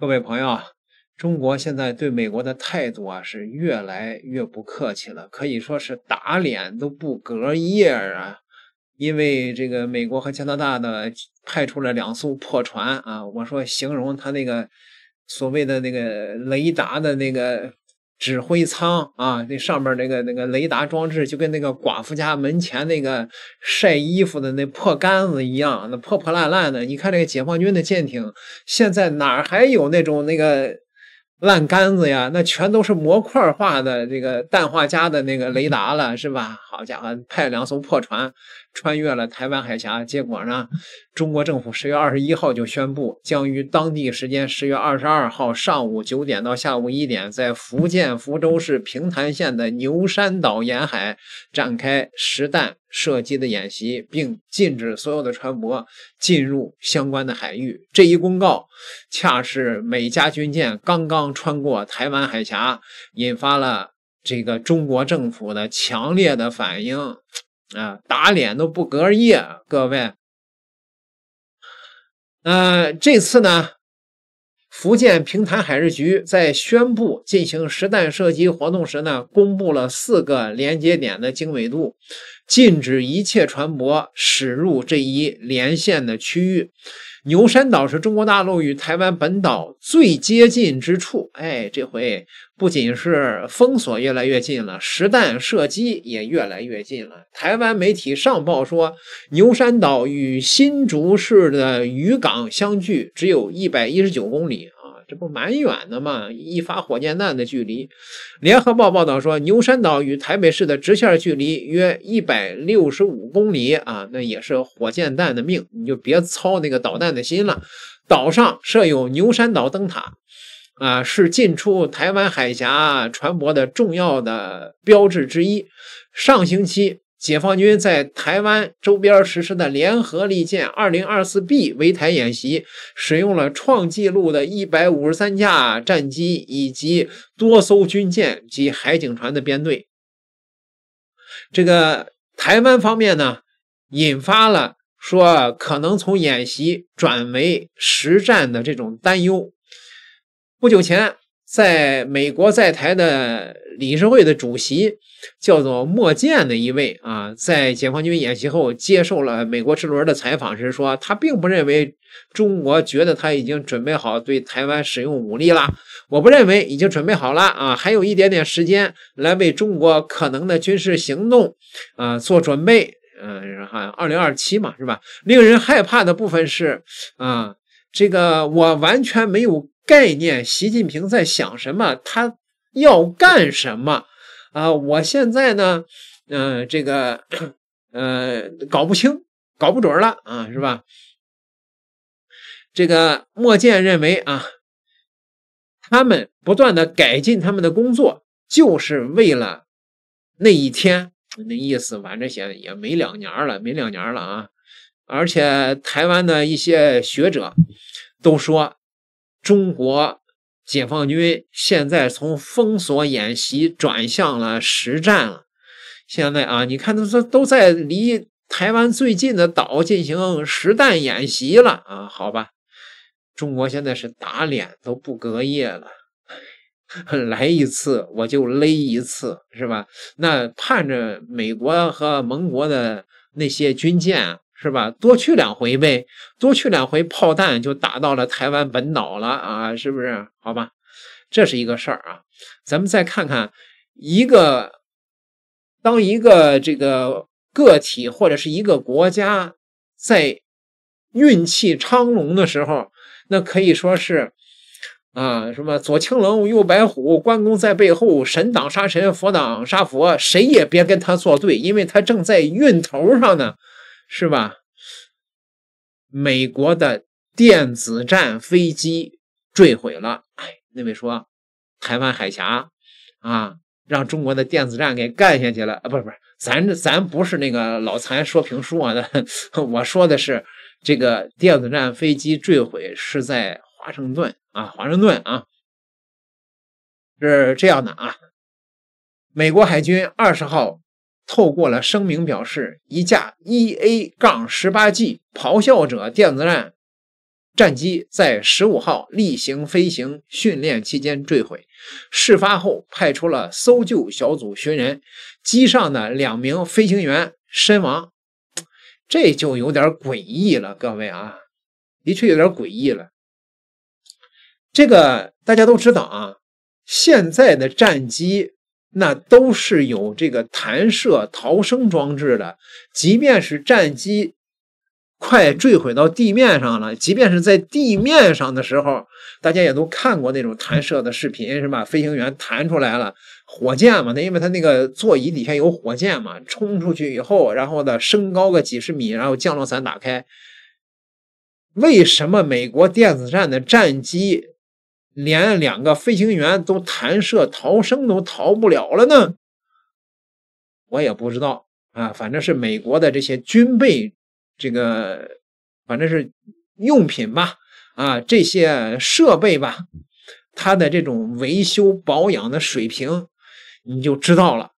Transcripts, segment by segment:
各位朋友，中国现在对美国的态度啊，是越来越不客气了，可以说是打脸都不隔夜啊。因为这个，美国和加拿大的派出了两艘破船啊，我说形容他那个所谓的那个雷达的那个。指挥舱啊，那上面那个那个雷达装置，就跟那个寡妇家门前那个晒衣服的那破杆子一样，那破破烂烂的。你看那个解放军的舰艇，现在哪还有那种那个烂杆子呀？那全都是模块化的这个氮化镓的那个雷达了，是吧？好家伙，派两艘破船。穿越了台湾海峡，结果呢？中国政府十月二十一号就宣布，将于当地时间十月二十二号上午九点到下午一点，在福建福州市平潭县的牛山岛沿海展开实弹射击的演习，并禁止所有的船舶进入相关的海域。这一公告恰是美加军舰刚刚穿过台湾海峡，引发了这个中国政府的强烈的反应。啊，打脸都不隔夜，各位。呃，这次呢，福建平潭海事局在宣布进行实弹射击活动时呢，公布了四个连接点的经纬度。禁止一切船舶驶入这一连线的区域。牛山岛是中国大陆与台湾本岛最接近之处。哎，这回不仅是封锁越来越近了，实弹射击也越来越近了。台湾媒体上报说，牛山岛与新竹市的渔港相距只有一百一十九公里。这不蛮远的嘛，一发火箭弹的距离。联合报报道说，牛山岛与台北市的直线距离约一百六十五公里啊，那也是火箭弹的命，你就别操那个导弹的心了。岛上设有牛山岛灯塔，啊，是进出台湾海峡船舶的重要的标志之一。上星期。解放军在台湾周边实施的联合利剑二零二四 B 围台演习，使用了创纪录的一百五十三架战机以及多艘军舰及海警船的编队。这个台湾方面呢，引发了说可能从演习转为实战的这种担忧。不久前。在美国在台的理事会的主席叫做莫健的一位啊，在解放军演习后接受了美国《之轮》的采访时说，他并不认为中国觉得他已经准备好对台湾使用武力了。我不认为已经准备好了啊，还有一点点时间来为中国可能的军事行动啊做准备。嗯，二零二七嘛，是吧？令人害怕的部分是啊，这个我完全没有。概念，习近平在想什么？他要干什么？啊，我现在呢，嗯，这个，呃，搞不清，搞不准了啊，是吧？这个莫建认为啊，他们不断的改进他们的工作，就是为了那一天。那意思正这些也没两年了，没两年了啊。而且台湾的一些学者都说。中国解放军现在从封锁演习转向了实战了。现在啊，你看，都都都在离台湾最近的岛进行实弹演习了啊！好吧，中国现在是打脸都不隔夜了，来一次我就勒一次，是吧？那盼着美国和盟国的那些军舰。是吧？多去两回呗，多去两回炮弹就打到了台湾本岛了啊！是不是？好吧，这是一个事儿啊。咱们再看看，一个当一个这个个体或者是一个国家在运气昌隆的时候，那可以说是啊什么左青龙右白虎，关公在背后神挡杀神佛挡杀佛，谁也别跟他作对，因为他正在运头上呢，是吧？美国的电子战飞机坠毁了，哎，那位说台湾海峡啊，让中国的电子战给干下去了啊！不是不是，咱咱不是那个老残说评书啊，我说的是这个电子战飞机坠毁是在华盛顿啊，华盛顿啊，是这样的啊，美国海军二十号。透过了声明表示，一架 EA-18G“ 杠咆哮者”电子战战机在十五号例行飞行训练期间坠毁。事发后派出了搜救小组寻人，机上的两名飞行员身亡。这就有点诡异了，各位啊，的确有点诡异了。这个大家都知道啊，现在的战机。那都是有这个弹射逃生装置的，即便是战机快坠毁到地面上了，即便是在地面上的时候，大家也都看过那种弹射的视频，是吧？飞行员弹出来了，火箭嘛，那因为他那个座椅底下有火箭嘛，冲出去以后，然后呢升高个几十米，然后降落伞打开。为什么美国电子战的战机？连两个飞行员都弹射逃生都逃不了了呢，我也不知道啊，反正是美国的这些军备，这个反正是用品吧，啊，这些设备吧，它的这种维修保养的水平，你就知道了。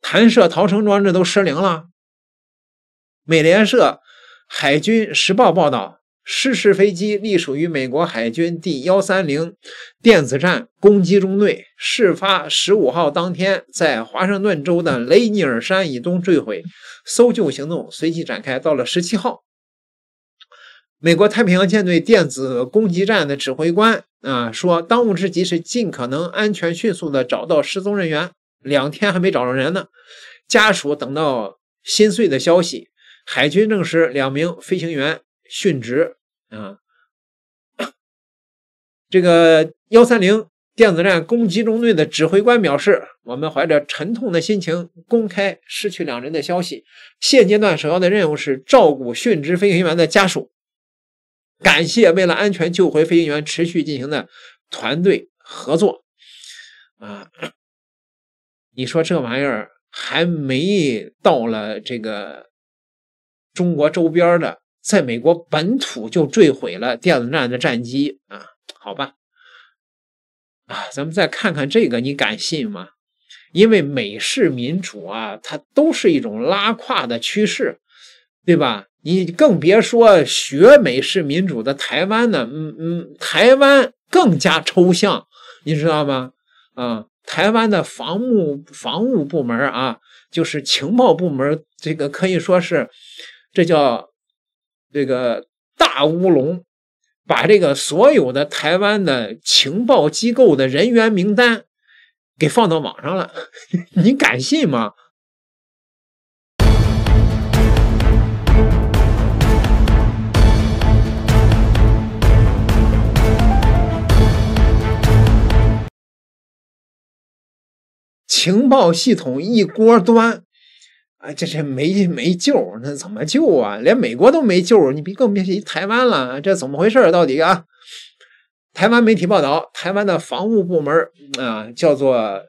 弹射逃生装置都失灵了。美联社《海军时报》报道。失事飞机隶属于美国海军第幺三零电子战攻击中队。事发十五号当天，在华盛顿州的雷尼尔山以东坠毁，搜救行动随即展开。到了十七号，美国太平洋舰队电子攻击站的指挥官啊说，当务之急是尽可能安全、迅速地找到失踪人员。两天还没找着人呢，家属等到心碎的消息。海军证实两名飞行员。殉职啊！这个幺三零电子战攻击中队的指挥官表示，我们怀着沉痛的心情公开失去两人的消息。现阶段首要的任务是照顾殉职飞行员的家属。感谢为了安全救回飞行员持续进行的团队合作啊！你说这玩意儿还没到了这个中国周边的？在美国本土就坠毁了电子战的战机啊，好吧，啊，咱们再看看这个，你敢信吗？因为美式民主啊，它都是一种拉胯的趋势，对吧？你更别说学美式民主的台湾呢，嗯嗯，台湾更加抽象，你知道吗？啊，台湾的防务防务部门啊，就是情报部门，这个可以说是，这叫。这个大乌龙，把这个所有的台湾的情报机构的人员名单给放到网上了，你敢信吗？情报系统一锅端。啊，这这没没救，那怎么救啊？连美国都没救，你别更别提台湾了，这怎么回事到底啊？台湾媒体报道，台湾的防务部门啊，叫做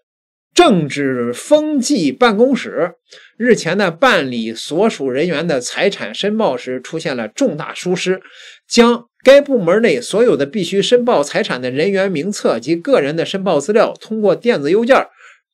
政治风纪办公室，日前呢办理所属人员的财产申报时出现了重大疏失，将该部门内所有的必须申报财产的人员名册及个人的申报资料通过电子邮件。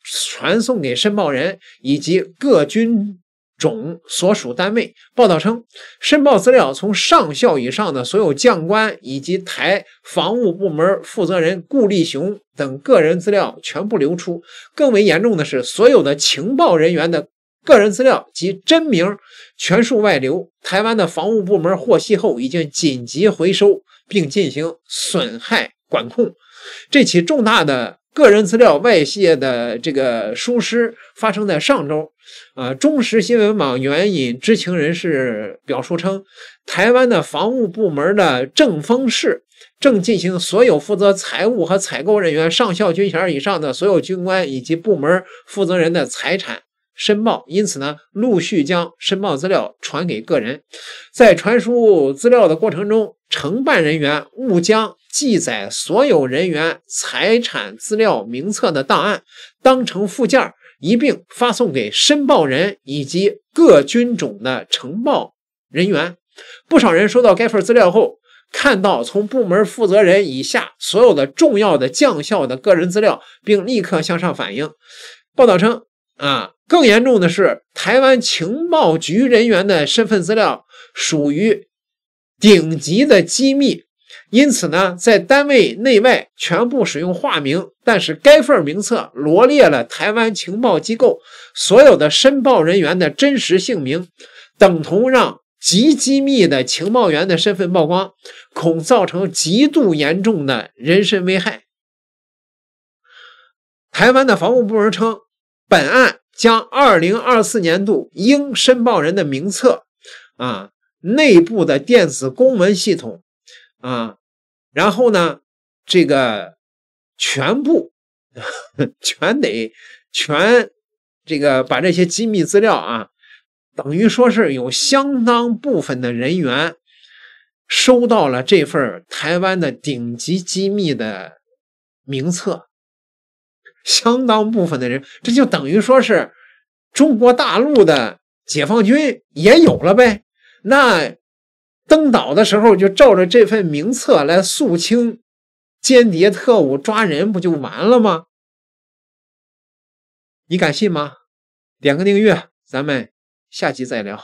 传送给申报人以及各军种所属单位。报道称，申报资料从上校以上的所有将官以及台防务部门负责人顾立雄等个人资料全部流出。更为严重的是，所有的情报人员的个人资料及真名全数外流。台湾的防务部门获悉后，已经紧急回收并进行损害管控。这起重大的。个人资料外泄的这个疏失发生在上周，呃，中时新闻网援引知情人士表述称，台湾的防务部门的正风室正进行所有负责财务和采购人员上校军衔以上的所有军官以及部门负责人的财产申报，因此呢，陆续将申报资料传给个人，在传输资料的过程中，承办人员误将。记载所有人员财产资料名册的档案，当成附件一并发送给申报人以及各军种的呈报人员。不少人收到该份资料后，看到从部门负责人以下所有的重要的将校的个人资料，并立刻向上反映。报道称，啊，更严重的是，台湾情报局人员的身份资料属于顶级的机密。因此呢，在单位内外全部使用化名，但是该份名册罗列了台湾情报机构所有的申报人员的真实姓名，等同让极机密的情报员的身份曝光，恐造成极度严重的人身危害。台湾的防务部门称，本案将2024年度应申报人的名册，啊，内部的电子公文系统，啊。然后呢，这个全部全得全，这个把这些机密资料啊，等于说是有相当部分的人员收到了这份台湾的顶级机密的名册，相当部分的人，这就等于说是中国大陆的解放军也有了呗，那。登岛的时候，就照着这份名册来肃清间谍特务，抓人不就完了吗？你敢信吗？点个订阅，咱们下集再聊。